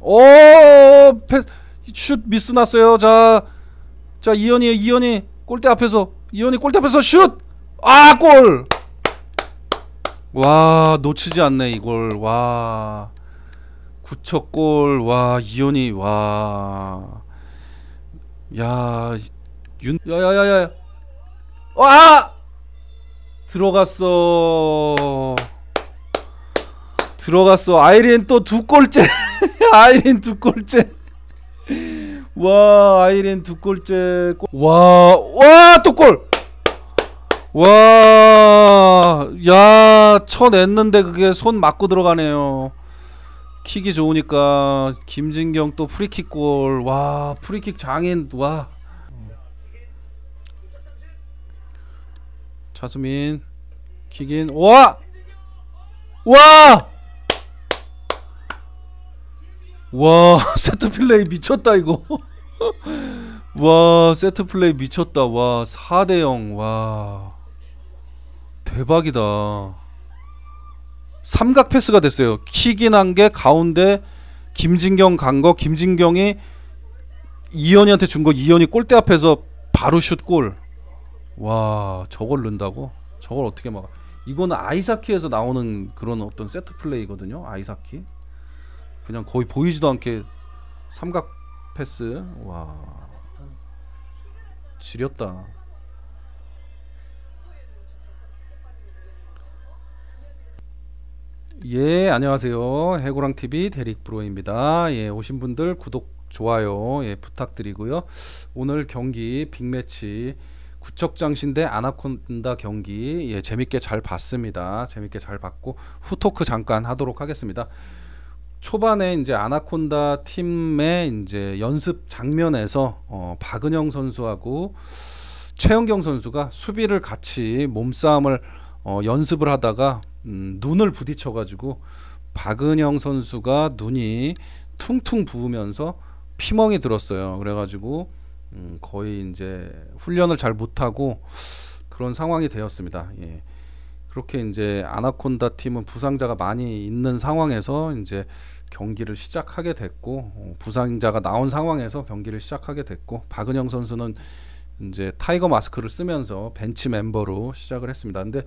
오, 어, 패, 슛 미스 났어요. 자, 자 이현이 이현이 골대 앞에서 이현이 골대 앞에서 슛. 아 골. 와 놓치지 않네 이걸. 와 구척 골. 와 이현이 와. 야 윤. 야야야야. 와 아! 들어갔어. 들어갔어. 아이린 또 두 골째. 아이린 두 꼴째 와 아이린 두 꼴째 와와또 골! 와야 쳐냈는데 그게 손 맞고 들어가네요 킥이 좋으니까 김진경 또 프리킥 골와 프리킥 장인 와 차수민 킥인 와와 와 세트 플레이 미쳤다 이거 와 세트 플레이 미쳤다 와 4대0 와 대박이다 삼각 패스가 됐어요 킥이 난 게 가운데 김진경 간 거 김진경이 이현이한테 준 거 이현이 골대 앞에서 바로 슛 골 와 저걸 넣는다고? 저걸 어떻게 막아 이거는 아이사키에서 나오는 그런 어떤 세트 플레이거든요 아이사키 그냥 거의 보이지도 않게 삼각 패스 와 지렸다 예 안녕하세요 해고랑TV 대릭브로입니다 예 오신 분들 구독 좋아요 예 부탁드리고요 오늘 경기 빅매치 구척장신 대 아나콘다 경기 예 재밌게 잘 봤습니다 재밌게 잘 봤고 후토크 잠깐 하도록 하겠습니다 초반에 이제 아나콘다 팀의 이제 연습 장면에서 어, 박은영 선수하고 최은경 선수가 수비를 같이 몸싸움을 어, 연습을 하다가 음, 눈을 부딪혀가지고 박은영 선수가 눈이 퉁퉁 부으면서 피멍이 들었어요. 그래가지고 음, 거의 이제 훈련을 잘 못하고 그런 상황이 되었습니다. 예. 그렇게 이제 아나콘다 팀은 부상자가 많이 있는 상황에서 이제 경기를 시작하게 됐고 어, 부상자가 나온 상황에서 경기를 시작하게 됐고 박은영 선수는 이제 타이거 마스크를 쓰면서 벤치 멤버로 시작을 했습니다. 근데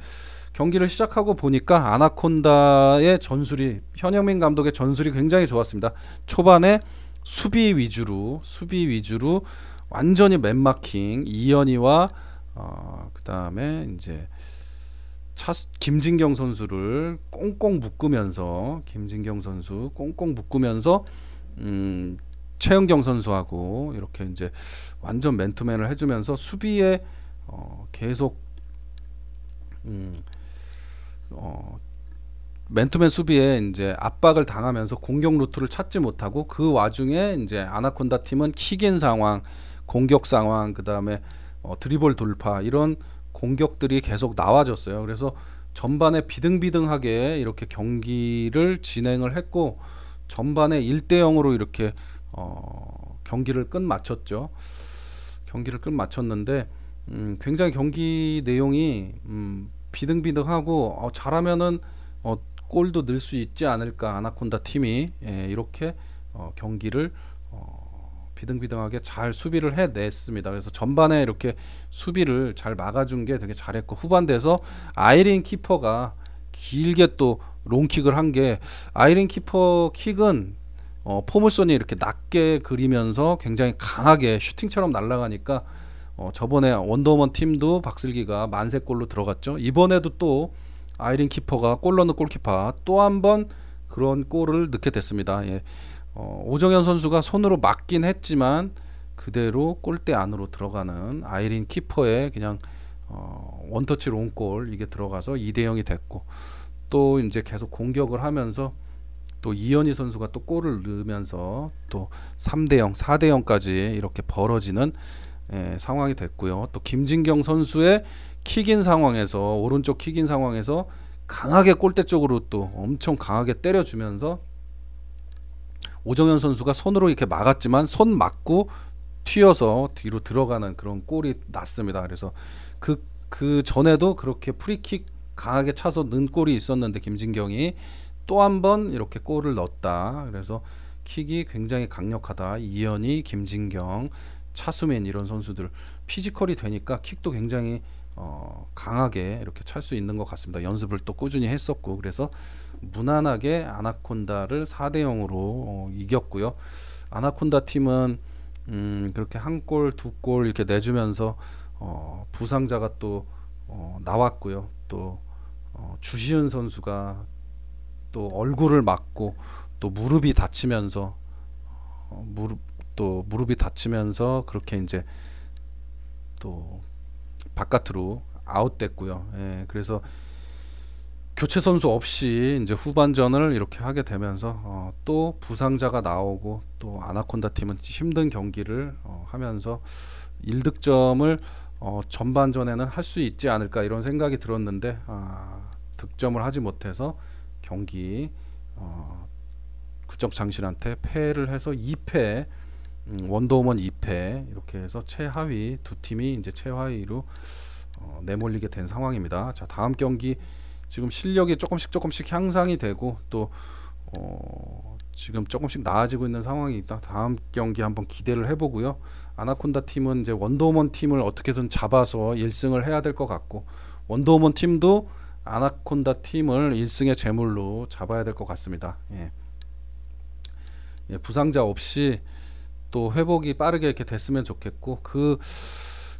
경기를 시작하고 보니까 아나콘다의 전술이 현영민 감독의 전술이 굉장히 좋았습니다. 초반에 수비 위주로 수비 위주로 완전히 맨마킹 이연희와 어, 그다음에 이제 차수, 김진경 선수를 꽁꽁 묶으면서 김진경 선수 꽁꽁 묶으면서 음, 최은경 선수하고 이렇게 이제 완전 맨투맨을 해주면서 수비에 어, 계속 음, 어, 맨투맨 수비에 이제 압박을 당하면서 공격 루트를 찾지 못하고 그 와중에 이제 아나콘다 팀은 킥인 상황, 공격 상황, 그 다음에 어, 드리블 돌파 이런 공격들이 계속 나와졌어요 그래서 전반에 비등비등하게 이렇게 경기를 진행을 했고 전반에 1대 0으로 이렇게 어, 경기를 끝마쳤죠. 경기를 끝마쳤는데 음, 굉장히 경기 내용이 음, 비등비등하고 어, 잘하면은 어, 골도 늘 수 있지 않을까 아나콘다 팀이 예, 이렇게 어, 경기를 어, 비등비등하게 잘 수비를 해냈습니다. 그래서 전반에 이렇게 수비를 잘 막아준 게 되게 잘했고 후반대에서 아이린 키퍼가 길게 또 롱킥을 한 게 아이린 키퍼 킥은 어, 포물선이 이렇게 낮게 그리면서 굉장히 강하게 슈팅처럼 날아가니까 어, 저번에 원더먼 우 팀도 박슬기가 만세골로 들어갔죠. 이번에도 또 아이린 키퍼가 골로는 골키퍼 또 한 번 그런 골을 넣게 됐습니다. 예. 어, 오정현 선수가 손으로 막긴 했지만 그대로 골대 안으로 들어가는 아이린 키퍼의 그냥 어, 원터치 롱골 이게 들어가서 2대 0이 됐고 또 이제 계속 공격을 하면서 또 이현희 선수가 또 골을 넣으면서 또 3대 0, 4대 0까지 이렇게 벌어지는 예, 상황이 됐고요. 또 김진경 선수의 킥인 상황에서 오른쪽 킥인 상황에서 강하게 골대 쪽으로 또 엄청 강하게 때려주면서 오정현 선수가 손으로 이렇게 막았지만 손 맞고 튀어서 뒤로 들어가는 그런 골이 났습니다. 그래서 그, 그 전에도 그렇게 프리킥 강하게 차서 넣은 골이 있었는데 김진경이 또 한 번 이렇게 골을 넣었다. 그래서 킥이 굉장히 강력하다. 이현이, 김진경, 차수민 이런 선수들 피지컬이 되니까 킥도 굉장히 어, 강하게 이렇게 찰 수 있는 것 같습니다. 연습을 또 꾸준히 했었고 그래서 무난하게 아나콘다를 4대 0으로 어, 이겼고요. 아나콘다 팀은 음, 그렇게 한 골, 두 골 이렇게 내주면서 어, 부상자가 또 어, 나왔고요. 또 어, 주시은 선수가 또 얼굴을 맞고 또 무릎이 다치면서 어, 무릎 또 무릎이 다치면서 그렇게 이제 또 바깥으로 아웃됐고요. 예, 그래서 교체 선수 없이 이제 후반전을 이렇게 하게 되면서 어, 또 부상자가 나오고 또 아나콘다 팀은 힘든 경기를 어, 하면서 1득점을 어, 전반전에는 할 수 있지 않을까 이런 생각이 들었는데 아, 득점을 하지 못해서 경기 어, 9점 장신한테 패를 해서 2패 음, 원더우먼 2패 이렇게 해서 최하위 두 팀이 이제 최하위로 어, 내몰리게 된 상황입니다. 자 다음 경기 지금 실력이 조금씩 조금씩 향상이 되고 또 어, 지금 조금씩 나아지고 있는 상황이 있다. 다음 경기 한번 기대를 해보고요. 아나콘다 팀은 이제 원더우먼 팀을 어떻게든 잡아서 1승을 해야 될 것 같고 원더우먼 팀도 아나콘다 팀을 1승의 제물로 잡아야 될 것 같습니다. 예. 예, 부상자 없이 또 회복이 빠르게 이렇게 됐으면 좋겠고 그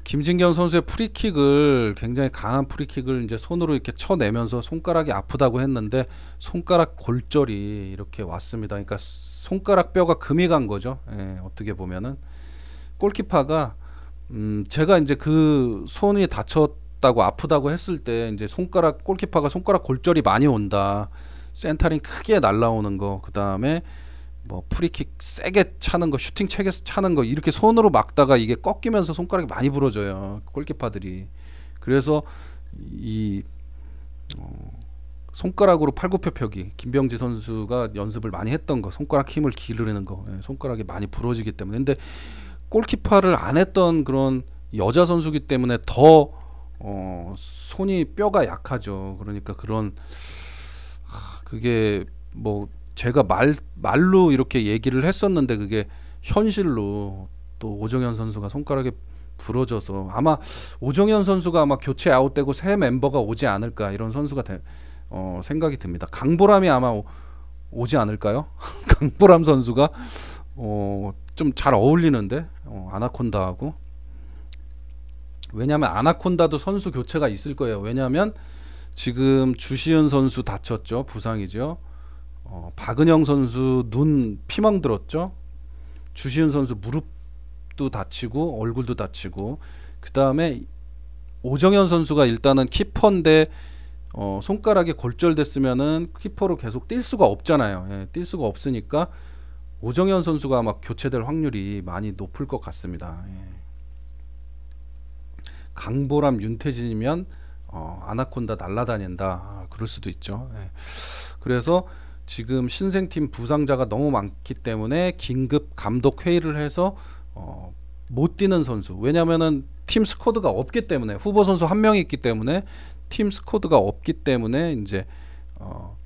김진경 선수의 프리킥을 굉장히 강한 프리킥을 이제 손으로 이렇게 쳐내면서 손가락이 아프다고 했는데 손가락 골절이 이렇게 왔습니다. 그러니까 손가락 뼈가 금이 간 거죠. 예, 어떻게 보면은 골키퍼가음 제가 이제 그 손이 다쳤다고 아프다고 했을 때 이제 손가락 골키퍼가 손가락 골절이 많이 온다. 센터링 크게 날라오는 거 그다음에 뭐 프리킥 세게 차는 거 슈팅 체계에서 차는 거 이렇게 손으로 막다가 이게 꺾이면서 손가락이 많이 부러져요 골키퍼들이 그래서 이 어, 손가락으로 팔굽혀펴기 김병지 선수가 연습을 많이 했던 거 손가락 힘을 기르는 거 예, 손가락이 많이 부러지기 때문에 근데 골키퍼를 안 했던 그런 여자 선수기 때문에 더 어, 손이 뼈가 약하죠 그러니까 그런 하, 그게 뭐 제가 말 말로 이렇게 얘기를 했었는데 그게 현실로 또 오정현 선수가 손가락에 부러져서 아마 오정현 선수가 아마 교체 아웃되고 새 멤버가 오지 않을까 이런 선수가 되, 어, 생각이 듭니다. 강보람이 아마 오, 오지 않을까요? 강보람 선수가 어, 좀 잘 어울리는데 어, 아나콘다하고 왜냐하면 아나콘다도 선수 교체가 있을 거예요. 왜냐하면 지금 주시은 선수 다쳤죠 부상이죠. 어, 박은영 선수 눈 피멍 들었죠. 주시은 선수 무릎도 다치고 얼굴도 다치고 그 다음에 오정현 선수가 일단은 키퍼인데 어, 손가락이 골절됐으면은 키퍼로 계속 뛸 수가 없잖아요. 예, 뛸 수가 없으니까 오정현 선수가 아 교체될 확률이 많이 높을 것 같습니다. 예. 강보람, 윤태진이면 어, 아나콘다 날라다닌다 아, 그럴 수도 있죠. 예. 그래서 지금 신생팀 부상자가 너무 많기 때문에 긴급 감독 회의를 해서 어, 못 뛰는 선수 왜냐면은 팀 스쿼드가 없기 때문에 후보 선수 한명 있기 때문에 팀 스쿼드가 없기 때문에 이제 어,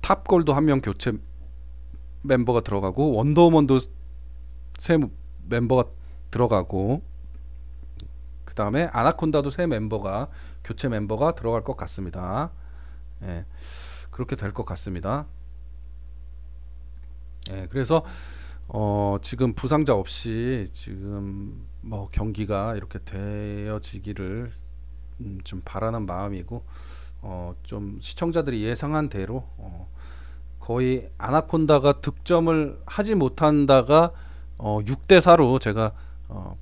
탑골도 한 명 교체 멤버가 들어가고 원더우먼도 새 멤버가 들어가고 그 다음에 아나콘다도 새 멤버가 교체 멤버가 들어갈 것 같습니다. 예. 그렇게 될 것 같습니다. 예, 그래서 어, 지금 부상자 없이 지금 뭐 경기가 이렇게 되어지기를 음, 좀 바라는 마음이고 어, 좀 시청자들이 예상한 대로 어, 거의 아나콘다가 득점을 하지 못한다가 어, 6대 4로 제가 어,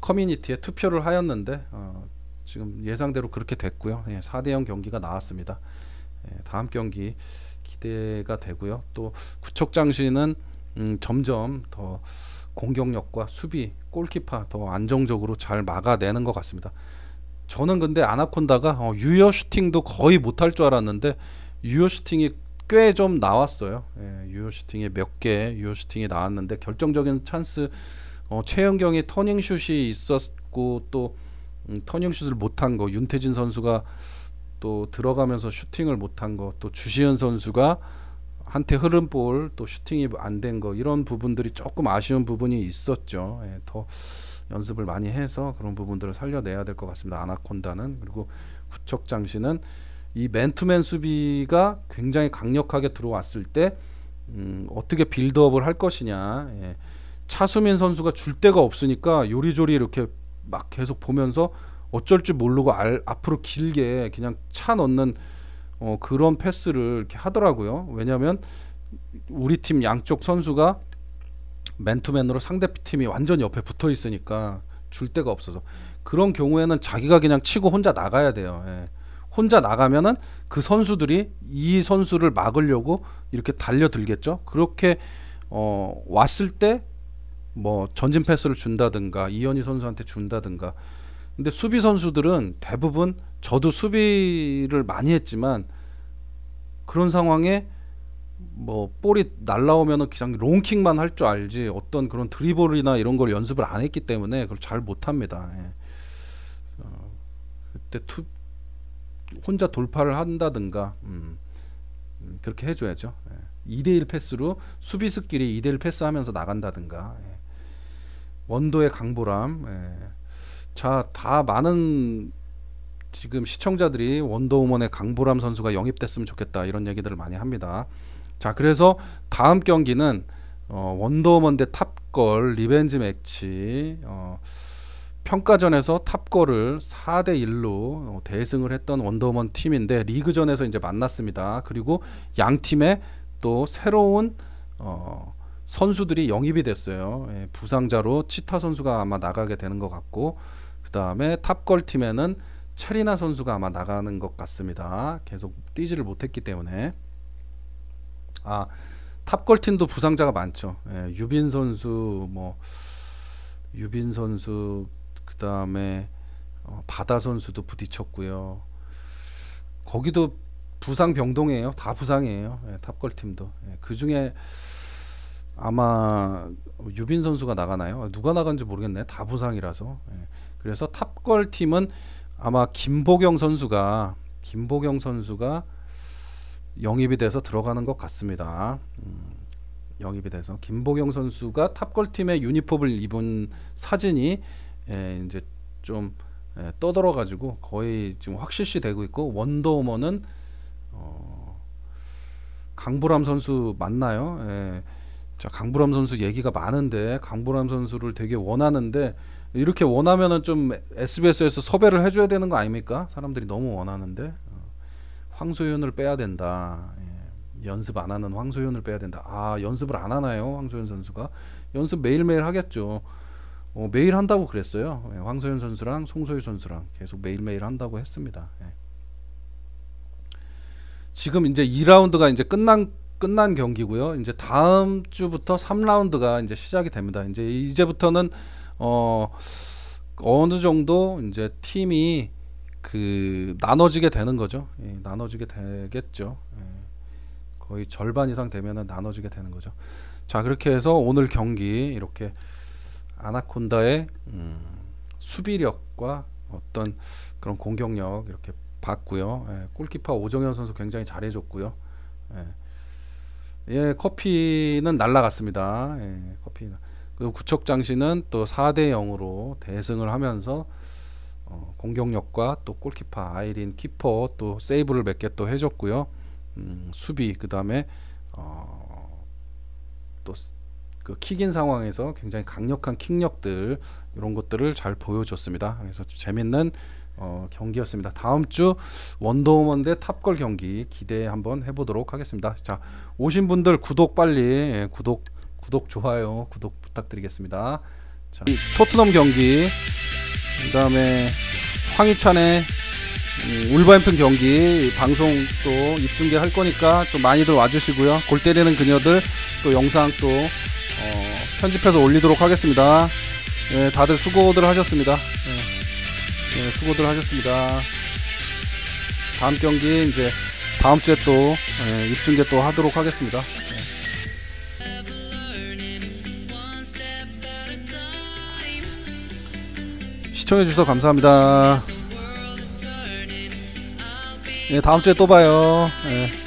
커뮤니티에 투표를 하였는데 어, 지금 예상대로 그렇게 됐고요. 예, 4대 0 경기가 나왔습니다. 예, 다음 경기 기대가 되고요. 또구척장 씨는 음, 점점 더 공격력과 수비, 골키퍼더 안정적으로 잘 막아내는 것 같습니다. 저는 근데 아나콘다가 어, 유효 슈팅도 거의 못할 줄 알았는데 유효 슈팅이 꽤 좀 나왔어요. 예, 유효 슈팅이 몇개 유효 슈팅이 나왔는데 결정적인 찬스 어, 최은경의 터닝 슛이 있었고 또 음, 터닝 슛을 못한 거 윤태진 선수가 또 들어가면서 슈팅을 못한 거, 또 주시은 선수가 한테 흐름 볼, 또 슈팅이 안 된 거 이런 부분들이 조금 아쉬운 부분이 있었죠. 예, 더 연습을 많이 해서 그런 부분들을 살려내야 될 것 같습니다. 아나콘다는 그리고 구척 장 씨는 이 맨투맨 수비가 굉장히 강력하게 들어왔을 때 음, 어떻게 빌드업을 할 것이냐. 예. 차수민 선수가 줄 데가 없으니까 요리조리 이렇게 막 계속 보면서 어쩔 줄 모르고 알, 앞으로 길게 그냥 차 넣는 어, 그런 패스를 이렇게 하더라고요. 왜냐하면 우리 팀 양쪽 선수가 맨투맨으로 상대 팀이 완전 옆에 붙어 있으니까 줄 데가 없어서 그런 경우에는 자기가 그냥 치고 혼자 나가야 돼요. 예. 혼자 나가면은 그 선수들이 이 선수를 막으려고 이렇게 달려들겠죠. 그렇게 어, 왔을 때 뭐 전진 패스를 준다든가 이현희 선수한테 준다든가 근데 수비 선수들은 대부분 저도 수비를 많이 했지만 그런 상황에 뭐 볼이 날라오면은 그냥 롱킹만할 줄 알지 어떤 그런 드리블이나 이런 걸 연습을 안 했기 때문에 그걸 잘 못합니다. 예. 어, 그때 투 혼자 돌파를 한다든가 음, 음 그렇게 해줘야죠. 예. 2대1 패스로 수비수끼리 2대1 패스하면서 나간다든가 예. 원도의 강보람 예. 자, 다 많은 지금 시청자들이 원더우먼의 강보람 선수가 영입됐으면 좋겠다 이런 얘기들을 많이 합니다. 자, 그래서 다음 경기는 어, 원더우먼 대 탑걸 리벤지 매치 어, 평가전에서 탑걸을 4대 1로 어, 대승을 했던 원더우먼 팀인데 리그전에서 이제 만났습니다. 그리고 양 팀의 또 새로운 어, 선수들이 영입이 됐어요. 예, 부상자로 치타 선수가 아마 나가게 되는 것 같고 그다음에 탑걸 팀에는 체리나 선수가 아마 나가는 것 같습니다. 계속 뛰지를 못했기 때문에 아 탑걸 팀도 부상자가 많죠. 예, 유빈 선수 뭐 유빈 선수 그다음에 어, 바다 선수도 부딪혔고요. 거기도 부상 병동이에요. 다 부상이에요. 예, 탑걸 팀도 예, 그 중에 아마 유빈 선수가 나가나요? 누가 나간지 모르겠네. 다 부상이라서. 예. 그래서 탑걸 팀은 아마 김보경 선수가 김보경 선수가 영입이 돼서 들어가는 것 같습니다. 음, 영입이 돼서 김보경 선수가 탑걸 팀의 유니폼을 입은 사진이 예, 이제 좀 예, 떠돌아 가지고 거의 지금 확실시 되고 있고 원더우먼은 어, 강보람 선수 맞나요? 예. 자 강부람 선수 얘기가 많은데 강부람 선수를 되게 원하는데 이렇게 원하면은 좀 SBS에서 섭외를 해줘야 되는 거 아닙니까? 사람들이 너무 원하는데 어, 황소윤을 빼야 된다. 예. 연습 안 하는 황소윤을 빼야 된다. 아 연습을 안 하나요, 황소윤 선수가? 연습 매일 매일 하겠죠. 어, 매일 한다고 그랬어요. 예. 황소윤 선수랑 송소희 선수랑 계속 매일 매일 한다고 했습니다. 예. 지금 이제 2라운드가 이제 끝난 끝난 경기고요. 이제 다음 주부터 3라운드가 이제 시작이 됩니다. 이제 이제부터는 어 어느 정도 이제 팀이 그 나눠지게 되는 거죠. 예, 나눠지게 되겠죠. 예, 거의 절반 이상 되면은 나눠지게 되는 거죠. 자 그렇게 해서 오늘 경기 이렇게 아나콘다의 음, 수비력과 어떤 그런 공격력 이렇게 봤고요. 예, 골키퍼 오정현 선수 굉장히 잘해줬고요. 예. 예, 커피는 날라갔습니다. 예, 커피. 그리고 구척장신은 또 4대 0으로 대승을 하면서 어, 공격력과 또 골키퍼 아이린 키퍼 또 세이브를 몇 개 또 해줬고요. 음, 수비 그 다음에 어, 또그 킥인 상황에서 굉장히 강력한 킥력들 이런 것들을 잘 보여줬습니다. 그래서 재밌는 어, 경기였습니다. 다음 주 원더우먼 대 탑걸 경기 기대 한번 해보도록 하겠습니다. 자 오신 분들 구독 빨리 예, 구독 구독 좋아요 구독 부탁드리겠습니다. 자, 토트넘 경기 그 다음에 황희찬의 음, 울버햄튼 경기 방송 또 입중계 할 거니까 좀 많이들 와주시고요. 골 때리는 그녀들 또 영상 또 어, 편집해서 올리도록 하겠습니다. 예, 다들 수고들 하셨습니다. 예, 예, 수고들 하셨습니다. 다음 경기 이제 다음 주에 또 예, 입중계 또 하도록 하겠습니다. 시청해 주셔서 감사합니다. 예, 다음 주에 또 봐요. 예.